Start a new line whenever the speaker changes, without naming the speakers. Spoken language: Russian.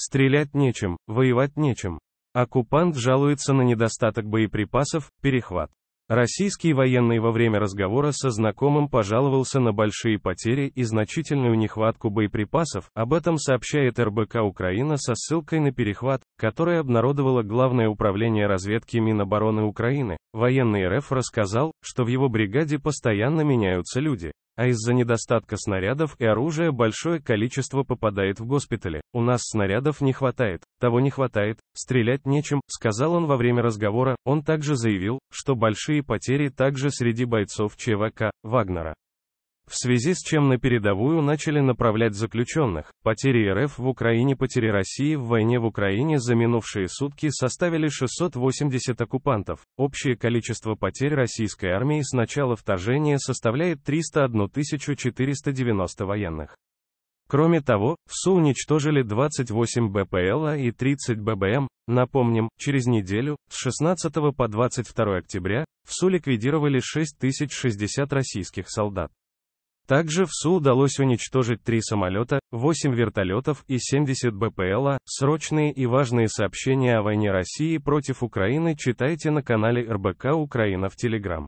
Стрелять нечем, воевать нечем. Оккупант жалуется на недостаток боеприпасов, перехват. Российский военный во время разговора со знакомым пожаловался на большие потери и значительную нехватку боеприпасов, об этом сообщает РБК Украина со ссылкой на перехват, который обнародовало Главное управление разведки Минобороны Украины. Военный РФ рассказал, что в его бригаде постоянно меняются люди а из-за недостатка снарядов и оружия большое количество попадает в госпитали. У нас снарядов не хватает, того не хватает, стрелять нечем, сказал он во время разговора. Он также заявил, что большие потери также среди бойцов ЧВК Вагнера в связи с чем на передовую начали направлять заключенных. Потери РФ в Украине Потери России в войне в Украине за минувшие сутки составили 680 оккупантов. Общее количество потерь российской армии с начала вторжения составляет 301 490 военных. Кроме того, в СУ уничтожили 28 БПЛА и 30 ББМ. Напомним, через неделю, с 16 по 22 октября, в СУ ликвидировали 6060 российских солдат. Также в СУ удалось уничтожить три самолета, 8 вертолетов и 70 БПЛА. Срочные и важные сообщения о войне России против Украины читайте на канале РБК Украина в Телеграм.